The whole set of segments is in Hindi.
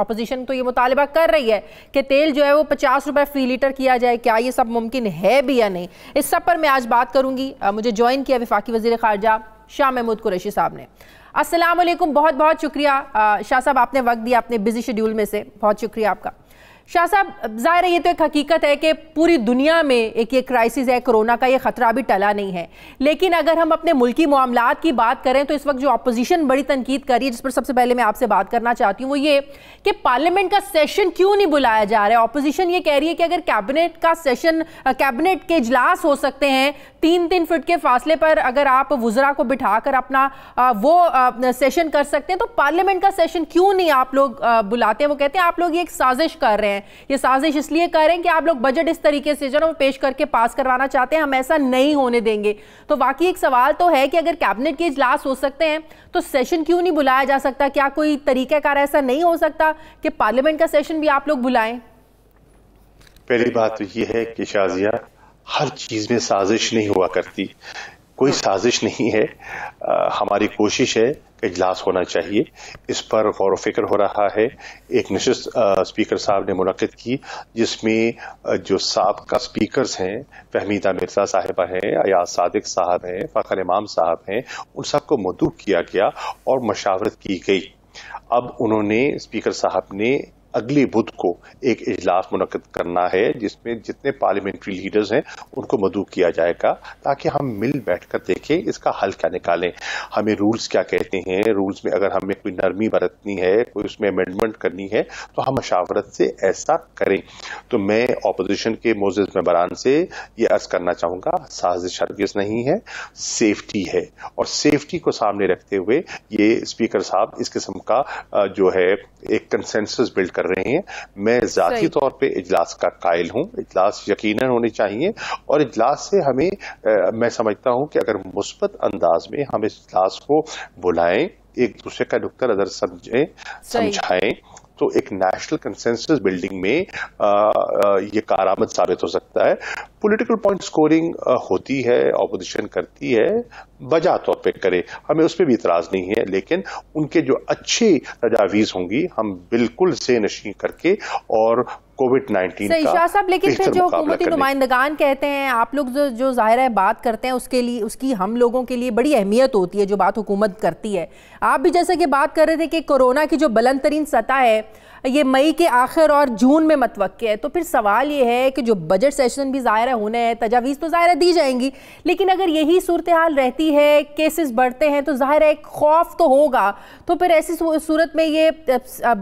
अपोजिशन तो ये मुतालबा कर रही है कि तेल जो है वो पचास रुपये फी लीटर किया जाए क्या ये सब मुमकिन है भी या नहीं इस सब पर मैं आज बात करूंगी मुझे ज्वाइन किया विफाकी वजी खारजा शाह महमूद कुरैशी साहब ने असलम बहुत बहुत शुक्रिया शाह साहब आपने वक्त दिया अपने बिजी शेड्यूल में से बहुत शुक्रिया आपका शाह साहब जाहिर है ये तो एक हकीकत है कि पूरी दुनिया में एक ये क्राइसिस है कोरोना का ये ख़तरा भी टला नहीं है लेकिन अगर हम अपने मुल्की मामला की बात करें तो इस वक्त जो अपोजिशन बड़ी तनकीद कर रही है जिस पर सबसे पहले मैं आपसे बात करना चाहती हूँ वो ये कि पार्लियामेंट का सेशन क्यों नहीं बुलाया जा रहा है अपोजिशन ये कह रही है कि अगर कैबिनेट का सेशन कैबिनेट के इजलास हो सकते हैं तीन तीन फिट के फासले पर अगर आप वजरा को बिठा कर अपना वो सेशन कर सकते हैं तो पार्लियामेंट का सेशन क्यों नहीं आप लोग बुलाते हैं वो कहते हैं आप लोग ये एक साजिश कर रहे हैं ये साजिश इसलिए कर रहे हैं कि आप लोग बजट इस तरीके से जो ना वो पेश करके पास करवाना चाहते हैं हम ऐसा नहीं होने देंगे तो बाकी एक सवाल तो है कि अगर कैबिनेट के इजलास हो सकते हैं तो सेशन क्यों नहीं बुलाया जा सकता क्या कोई तरीकाकार ऐसा नहीं हो सकता कि पार्लियामेंट का सेशन भी आप लोग बुलाएं पहली बात तो ये है कि शाजिया हर चीज में साजिश नहीं हुआ करती कोई साजिश नहीं है आ, हमारी कोशिश है इजलास होना चाहिए इस पर गौर फिक्र हो रहा है एक नशस्त स्पीकर साहब ने मुनद की जिसमें जो सबका स्पीकर हैं फहमीदा मिर्जा साहिबा हैं अयाज सादिक साहब हैं फ़खर इमाम साहब हैं उन सबको मदू किया गया और मशावरत की गई अब उन्होंने स्पीकर साहब ने अगले बुध को एक इजलास मुनद करना है जिसमें जितने पार्लियामेंट्री लीडर्स हैं उनको मधु किया जाएगा ताकि हम मिल बैठकर देखें इसका हल क्या निकालें हमें रूल्स क्या कहते हैं रूल्स में अगर हमें कोई नरमी बरतनी है कोई उसमें अमेंडमेंट करनी है तो हम मशावरत से ऐसा करें तो मैं ऑपोजिशन के मोजिज मेबरान से ये अर्ज करना चाहूंगा साजिश हरगिज नहीं है सेफ्टी है और सेफ्टी को सामने रखते हुए ये स्पीकर साहब इस किस्म का जो है एक कंसेंसस बिल्ड कर कर रहे हैं मैं जाती तौर पे इजलास का कायल हूं इजलास यकीनन होने चाहिए और इजलास से हमें आ, मैं समझता हूं कि अगर मुस्बत अंदाज में हम इजलास को बुलाएं एक दूसरे का नुकता नजर समझें समझाएं तो एक नेशनल कंसेंसस बिल्डिंग में ये कारामद साबित हो सकता है पॉलिटिकल पॉइंट स्कोरिंग होती है ऑपोजिशन करती है बजा तौर पे करे हमें उस पर भी इतराज नहीं है लेकिन उनके जो अच्छी तजावीज होंगी हम बिल्कुल से नशी करके और कोविड नाइन्टीन साहब लेकिन फिर जो हुकूमती नुमाइंदगान कहते हैं आप लोग जो जो जाहिर है बात करते हैं उसके लिए उसकी हम लोगों के लिए बड़ी अहमियत होती है जो बात हुकूमत करती है आप भी जैसे कि बात कर रहे थे कि कोरोना की जो बुलंद तरीन सतह है ये मई के आखिर और जून में मतवक़ है तो फिर सवाल ये है कि जो बजट सेशन भी ज़ाहिर होने हैं तजावीज़ तो ज़ाहिर दी जाएंगी लेकिन अगर यही सूरत हाल रहती है केसेस बढ़ते हैं तो ज़ाहिर है एक खौफ तो होगा तो फिर ऐसी सूरत में ये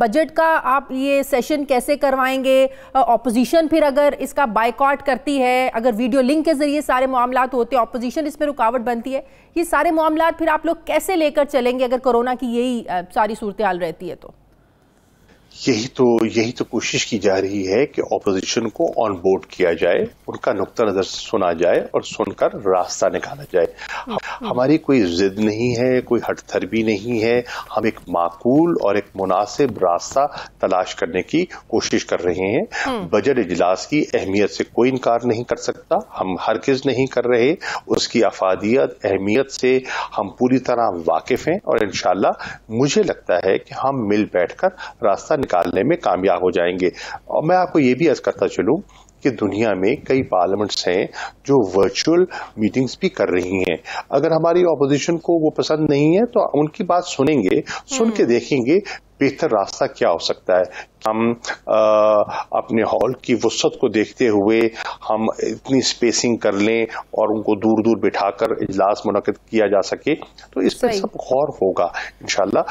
बजट का आप ये सेशन कैसे करवाएंगे अपोजिशन फिर अगर इसका बाइकआउट करती है अगर वीडियो लिंक के ज़रिए सारे मामला होते हैं इस पर रुकावट बनती है ये सारे मामला फिर आप लोग कैसे लेकर चलेंगे अगर कोरोना की यही सारी सूरत हाल रहती है तो यही तो यही तो कोशिश की जा रही है कि ऑपोजिशन को ऑन बोर्ड किया जाए उनका नुकता नजर सुना जाए और सुनकर रास्ता निकाला जाए हमारी कोई जिद नहीं है कोई हटथरबी नहीं है हम एक माकूल और एक मुनासिब रास्ता तलाश करने की कोशिश कर रहे हैं हम्म। बजट इजलास की अहमियत से कोई इनकार नहीं कर सकता हम हर किस नहीं कर रहे उसकी अफादियत अहमियत से हम पूरी तरह वाकिफ हैं और इन मुझे लगता है कि हम मिल बैठकर रास्ता निकालने में कामयाब हो जाएंगे और मैं आपको ये भी अर्ज करता चलूँ कि दुनिया में कई पार्लियामेंट्स हैं जो वर्चुअल मीटिंग्स भी कर रही हैं अगर हमारी ऑपोजिशन को वो पसंद नहीं है तो उनकी बात सुनेंगे सुन के हम्म। देखेंगे बेहतर रास्ता क्या हो सकता है हम आ, अपने हॉल की वसत को देखते हुए हम इतनी स्पेसिंग कर लें और उनको दूर दूर बिठाकर इजलास मुनद किया जा सके तो इस पर सब गौर होगा इनशाला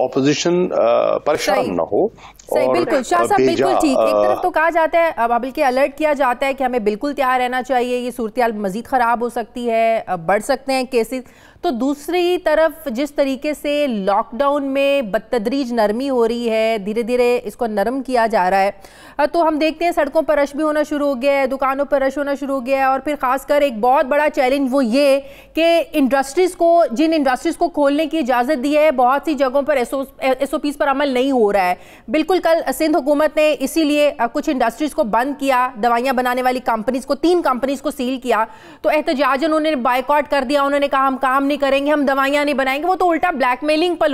ऑपोजिशन uh, परेशान ना हो सही बिल्कुल शाह साहब बिल्कुल ठीक एक तरफ तो कहा जाता है अब बल्कि अलर्ट किया जाता है कि हमें बिल्कुल तैयार रहना चाहिए ये सूरत मजीद ख़राब हो सकती है बढ़ सकते हैं केसेस तो दूसरी तरफ जिस तरीके से लॉकडाउन में बदतदरीज नरमी हो रही है धीरे धीरे इसको नरम किया जा रहा है तो हम देखते हैं सड़कों पर रश भी होना शुरू हो गया है दुकानों पर रश होना शुरू हो गया है और फिर खासकर एक बहुत बड़ा चैलेंज वो ये कि इंडस्ट्रीज़ को जिन इंडस्ट्रीज़ को खोलने की इजाज़त दी है बहुत सी जगहों पर एस ओ पीज पर अमल नहीं हो रहा है बिल्कुल कल सिंध हुकूमत ने इसीलिए कुछ इंडस्ट्रीज़ को बंद किया दवाइयां बनाने वाली कंपनीज़ को तीन कंपनीज़ को सील किया तो एहतजाज उन्होंने बायकॉट कर दिया उन्होंने कहा हम काम नहीं करेंगे हम दवाइयां नहीं बनाएंगे वो तो उल्टा ब्लैकमेलिंग पर,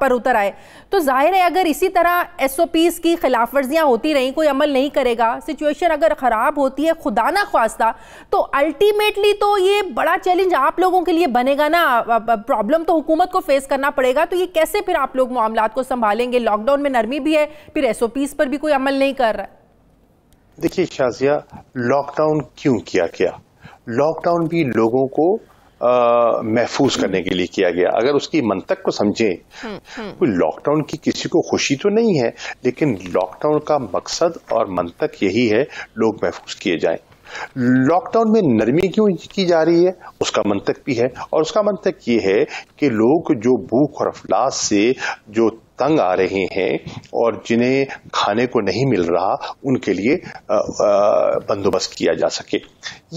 पर उतर आए तो जाहिर है अगर इसी तरह एस की खिलाफ वर्जियां होती रहीं कोई अमल नहीं करेगा सिचुएशन अगर ख़राब होती है खुदा ना खास्ता तो अल्टीमेटली तो ये बड़ा चैलेंज आप लोगों के लिए बनेगा ना प्रॉब्लम तो हुकूमत को फेस करना पड़ेगा तो ये कैसे फिर आप लोग मामला को संभालेंगे लॉकडाउन में नरमी भी है फिर एसओपीस पर भी कोई अमल नहीं कर रहा देखिए शाजिया लॉकडाउन क्यों किया गया लॉकडाउन भी लोगों को महफूज करने के लिए किया गया अगर उसकी मंतक को समझे हम्म, हम्म। कोई लॉकडाउन की किसी को खुशी तो नहीं है लेकिन लॉकडाउन का मकसद और मंतक यही है लोग महफूज किए जाएं लॉकडाउन में नरमी क्यों की जा रही है उसका मंतक भी है और उसका मंतक ये है कि लोग जो भूख और अफलास से जो तंग आ रहे हैं और जिन्हें खाने को नहीं मिल रहा उनके लिए बंदोबस्त किया जा सके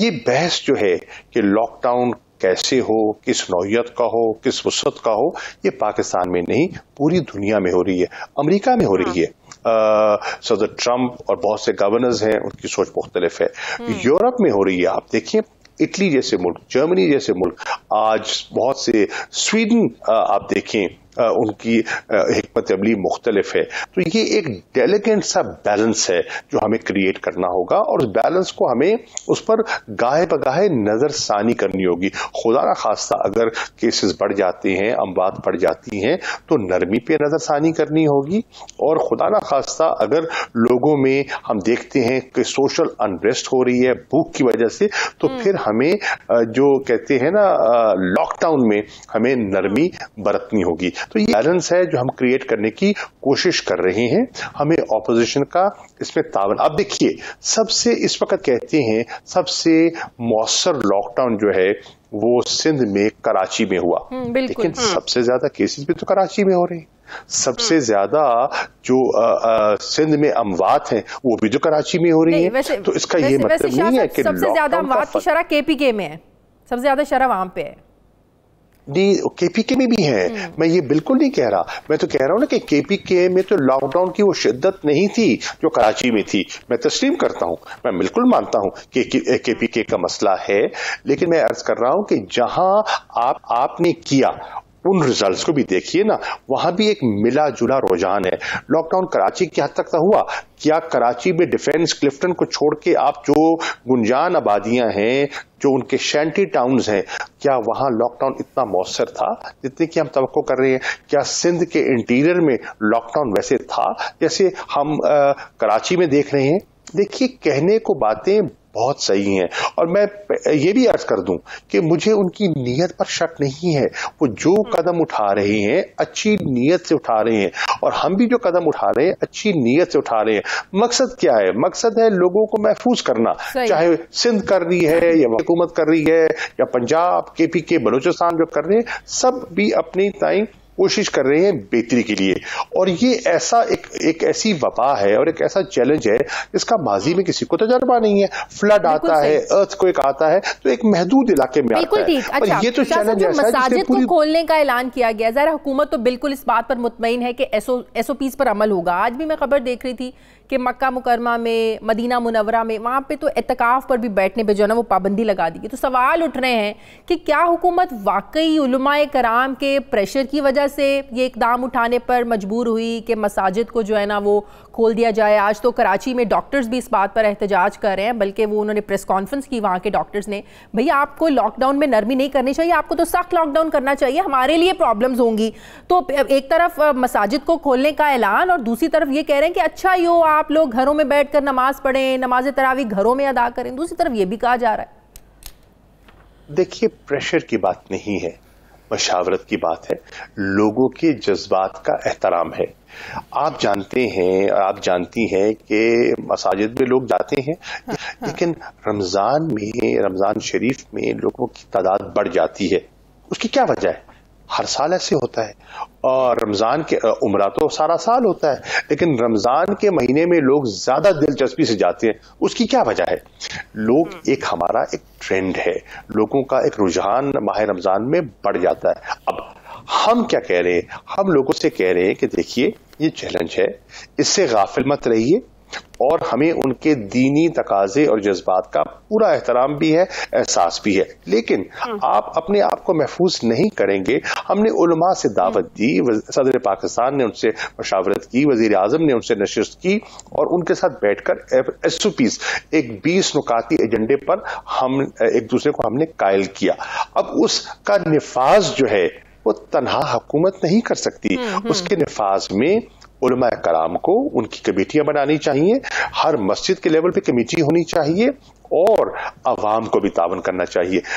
ये बहस जो है कि लॉकडाउन कैसे हो किस नौयत का हो किस वसत का हो ये पाकिस्तान में नहीं पूरी दुनिया में हो रही है अमेरिका में हो रही हाँ। है सदर ट्रंप और बहुत से गवर्नर्स हैं उनकी सोच मुख्तलिफ है हम्म। यूरोप में हो रही है आप देखिए इटली जैसे मुल्क जर्मनी जैसे मुल्क आज बहुत से स्वीडन आप देखें उनकी हमत अमली मुख्तलिफ है तो ये एक डेलिकेट सा बैलेंस है जो हमें क्रिएट करना होगा और उस बैलेंस को हमें उस पर गाहे बगाहे नज़रसानी करनी होगी खुदा ना खास्ता अगर केसेस बढ़ जाते हैं अमवात बढ़ जाती हैं तो नरमी पे नज़रसानी करनी होगी और खुदा ना खास्ता अगर लोगों में हम देखते हैं कि सोशल अनरेस्ट हो रही है भूख की वजह से तो हम्म। फिर हमें जो कहते हैं ना लॉकडाउन में हमें नरमी बरतनी होगी तो ये बैलेंस है जो हम क्रिएट करने की कोशिश कर रहे हैं हमें ऑपोजिशन का इसमें तावन अब देखिए सबसे इस वक्त कहते हैं सबसे मौसर लॉकडाउन जो है वो सिंध में कराची में हुआ हम्म, लेकिन हाँ। सबसे ज्यादा केसेस भी तो कराची में हो रहे हैं सबसे हाँ। ज्यादा जो आ, आ, सिंध में अमवात हैं वो भी जो कराची में हो रही है तो इसका वैसे, ये मतलब नहीं है कि सबसे ज्यादा अमवात की शरह केपीके में है सबसे ज्यादा शरह वहां पे है डी केपीके में भी हैं हम्म। मैं ये बिल्कुल नहीं कह रहा मैं तो कह रहा हूँ ना कि केपीके में तो लॉकडाउन की वो शिद्दत नहीं थी जो कराची में थी मैं तस्लीम करता हूँ मैं बिल्कुल मानता हूँ कि केपीके का मसला है लेकिन मैं अर्ज कर रहा हूँ कि जहां आप आपने किया उन रिजल्ट्स को भी देखिए ना वहां भी एक मिला जुला रुझान है लॉकडाउन कराची की हद तक तो हुआ क्या कराची में डिफेंस क्लिफ्टन को छोड़ के आप जो गुंजान आबादियां हैं जो उनके शैंटी टाउन्स हैं क्या वहां लॉकडाउन इतना मौसर था जितने की हम तो कर रहे हैं क्या सिंध के इंटीरियर में लॉकडाउन वैसे था जैसे हम आ, कराची में देख रहे हैं देखिए कहने को बातें बहुत सही हैं और मैं ये भी अर्ज कर दूं कि मुझे उनकी नीयत पर शक नहीं है वो जो हम्म। कदम उठा रहे हैं अच्छी नीयत से उठा रहे हैं और हम भी जो कदम उठा रहे हैं अच्छी नीयत से उठा रहे हैं मकसद क्या है मकसद है लोगों को महफूज करना चाहे सिंध कर रही है या हुकूमत कर रही है या पंजाब के पी के बलोचिस्तान जो कर रहे हैं सब भी अपनी टाइम कोशिश कर रहे हैं बेहतरी के लिए और ये ऐसा एक एक ऐसी वबा है और एक ऐसा चैलेंज है जिसका माजी में किसी को तजर्बा तो नहीं है फ्लड आता है अर्थ को एक आता है तो एक महदूद इलाके में आता है अच्छा, ये तो चैलेंज मसाजिद को खोलने का ऐलान किया गया जरा हुकूमत तो बिल्कुल इस बात पर मुतमिन है कि एस ओ पर अमल होगा आज भी मैं खबर देख रही थी कि मक्का मुकरमा में मदीना मुनवरा में वहाँ पे तो एतकाफ़ पर भी बैठने पे जो है ना वो पाबंदी लगा दी गई तो सवाल उठ रहे हैं कि क्या हुकूमत वाकई कराम के प्रेशर की वजह से ये इकदाम उठाने पर मजबूर हुई कि मसाजिद को जो है ना वो खोल दिया जाए आज तो कराची में डॉक्टर्स भी इस बात पर एहतजाज कर रहे हैं बल्कि वो उन्होंने प्रेस कॉन्फ्रेंस की वहाँ के डॉक्टर्स ने भैया आपको लॉकडाउन में नरमी नहीं करनी चाहिए आपको तो सख्त लॉकडाउन करना चाहिए हमारे लिए प्रॉब्लम्स होंगी तो एक तरफ मसाजिद को खोलने का ऐलान और दूसरी तरफ ये कह रहे हैं कि अच्छा यो आप लोग घरों में बैठ कर नमाज पढ़ें नमाज तरावी घरों में अदा करें दूसरी तरफ ये भी कहा जा रहा है देखिए प्रेशर की बात नहीं है मशावरत की बात है लोगों के जज्बात का एहतराम है आप जानते हैं आप जानती हैं कि मसाजिद में लोग जाते हैं हाँ, लेकिन रमज़ान में रमज़ान शरीफ में लोगों की तादाद बढ़ जाती है उसकी क्या वजह है हर साल ऐसे होता है और रमज़ान के उम्र तो सारा साल होता है लेकिन रमज़ान के महीने में लोग ज़्यादा दिलचस्पी से जाते हैं उसकी क्या वजह है लोग हम्म। एक हमारा एक ट्रेंड है लोगों का एक रुझान माह रमज़ान में बढ़ जाता है अब हम क्या कह रहे हैं हम लोगों से कह रहे हैं कि देखिए ये चैलेंज है इससे गाफिल मत रहिए और हमें उनके दीनी तकाजे और जज्बात का पूरा एहतराम भी है एहसास भी है लेकिन हाँ। आप अपने आप को महफूज नहीं करेंगे हमने उलमा से दावत हाँ। दी सदर पाकिस्तान ने उनसे मशावरत की वजीर आजम ने उनसे नशस्त की और उनके साथ बैठकर एस ओ पीस एक बीस नुकाती एजेंडे पर हम एक दूसरे को हमने कायल किया अब उसका नफाज जो है वो तनहा हुकूमत नहीं कर सकती हम्म, हम्म। उसके नफाज में उलमा कराम को उनकी कमेटियां बनानी चाहिए हर मस्जिद के लेवल पे कमेटी होनी चाहिए और आवाम को भी तावन करना चाहिए